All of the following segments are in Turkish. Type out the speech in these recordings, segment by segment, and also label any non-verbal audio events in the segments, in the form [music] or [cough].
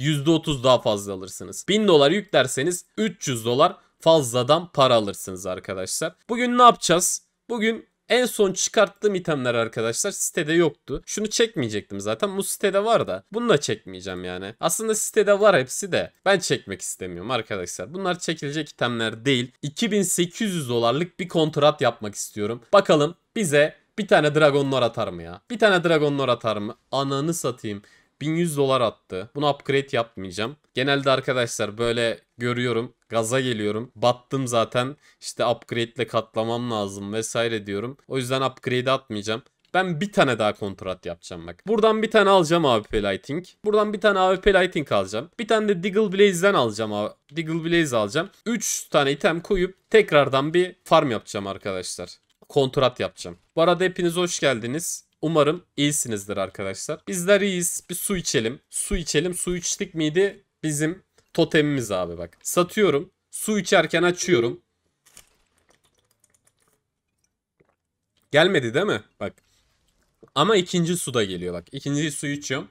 %30 daha fazla alırsınız. 1000 dolar yüklerseniz 300 dolar fazladan para alırsınız arkadaşlar. Bugün ne yapacağız? Bugün en son çıkarttığım itemler arkadaşlar sitede yoktu. Şunu çekmeyecektim zaten. Bu sitede var da. Bunu da çekmeyeceğim yani. Aslında sitede var hepsi de. Ben çekmek istemiyorum arkadaşlar. Bunlar çekilecek itemler değil. 2800 dolarlık bir kontrat yapmak istiyorum. Bakalım bize bir tane Dragon Lore atar mı ya? Bir tane Dragon Lore atar mı? Ananı satayım. 1100 dolar attı. Bunu upgrade yapmayacağım. Genelde arkadaşlar böyle görüyorum. Gaza geliyorum. Battım zaten. İşte upgrade ile katlamam lazım vesaire diyorum. O yüzden upgrade atmayacağım. Ben bir tane daha kontrat yapacağım bak. Buradan bir tane alacağım AWP Lighting. Buradan bir tane AWP Lighting alacağım. Bir tane de Diggle Blaze'den alacağım. Diggle Blaze alacağım. 3 tane item koyup tekrardan bir farm yapacağım arkadaşlar. Kontrat yapacağım. Bu arada hepiniz hoş geldiniz. Umarım iyisinizdir arkadaşlar. Bizler iyiyiz. Bir su içelim. Su içelim. Su içtik miydi? Bizim totemimiz abi bak. Satıyorum. Su içerken açıyorum. Gelmedi değil mi? Bak. Ama ikinci su da geliyor bak. İkinci su içiyorum.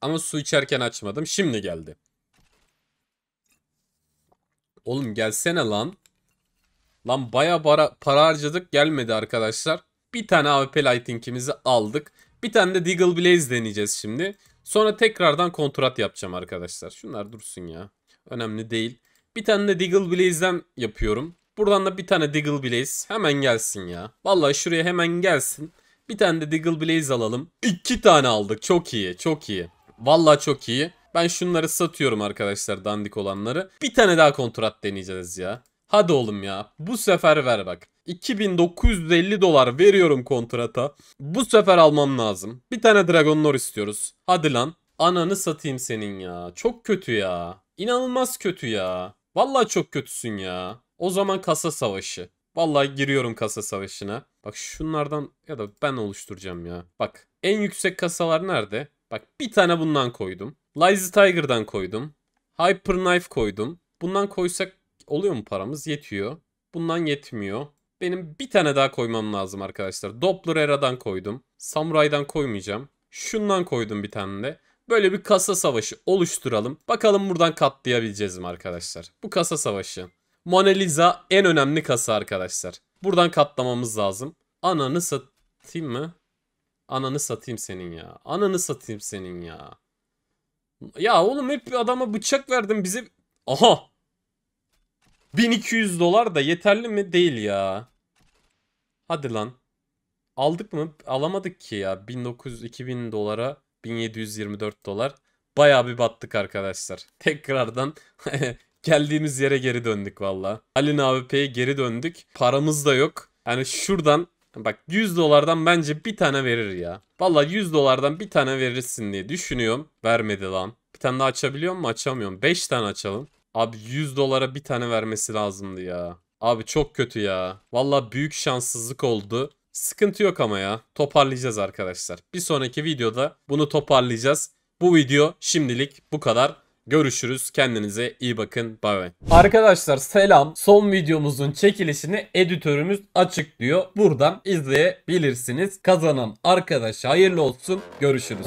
Ama su içerken açmadım. Şimdi geldi. Oğlum gelsene lan. Lan baya para harcadık gelmedi arkadaşlar. Bir tane AWP Lightning'imizi aldık. Bir tane de Deagle Blaze deneyeceğiz şimdi. Sonra tekrardan kontrat yapacağım arkadaşlar. Şunlar dursun ya. Önemli değil. Bir tane de Deagle Blaze'den yapıyorum. Buradan da bir tane Deagle Blaze hemen gelsin ya. Vallahi şuraya hemen gelsin. Bir tane de Deagle Blaze alalım. İki tane aldık. Çok iyi. Çok iyi. Vallahi çok iyi. Ben şunları satıyorum arkadaşlar dandik olanları. Bir tane daha kontrat deneyeceğiz ya. Hadi oğlum ya. Bu sefer ver bak. 2950 dolar veriyorum kontrata. Bu sefer almam lazım. Bir tane Dragon Lore istiyoruz. Hadi lan. Ananı satayım senin ya. Çok kötü ya. İnanılmaz kötü ya. Vallahi çok kötüsün ya. O zaman kasa savaşı. Vallahi giriyorum kasa savaşına. Bak şunlardan ya da ben oluşturacağım ya. Bak en yüksek kasalar nerede? Bak bir tane bundan koydum. Lazy Tiger'dan koydum. Hyper Knife koydum. Bundan koysak Oluyor mu paramız? Yetiyor. Bundan yetmiyor. Benim bir tane daha koymam lazım arkadaşlar. Doppler Era'dan koydum. Samuray'dan koymayacağım. Şundan koydum bir tane de. Böyle bir kasa savaşı oluşturalım. Bakalım buradan katlayabileceğiz mi arkadaşlar? Bu kasa savaşı. Mona Lisa en önemli kasa arkadaşlar. Buradan katlamamız lazım. Ananı satayım mı? Ananı satayım senin ya. Ananı satayım senin ya. Ya oğlum hep bir adama bıçak verdim bize. Aha 1200 dolar da yeterli mi? Değil ya. Hadi lan. Aldık mı? Alamadık ki ya. 1900-2000 dolara 1724 dolar. Baya bir battık arkadaşlar. [laughs] Tekrardan [laughs] geldiğimiz yere geri döndük valla. Ali AWP'ye geri döndük. Paramız da yok. Yani şuradan bak 100 dolardan bence bir tane verir ya. Valla 100 dolardan bir tane verirsin diye düşünüyorum. Vermedi lan. Bir tane daha açabiliyor mu? Açamıyorum. 5 tane açalım. Abi 100 dolara bir tane vermesi lazımdı ya. Abi çok kötü ya. Valla büyük şanssızlık oldu. Sıkıntı yok ama ya. Toparlayacağız arkadaşlar. Bir sonraki videoda bunu toparlayacağız. Bu video şimdilik bu kadar. Görüşürüz. Kendinize iyi bakın. Bay bay. Arkadaşlar selam. Son videomuzun çekilişini editörümüz açıklıyor. Buradan izleyebilirsiniz. Kazanan arkadaş hayırlı olsun. Görüşürüz.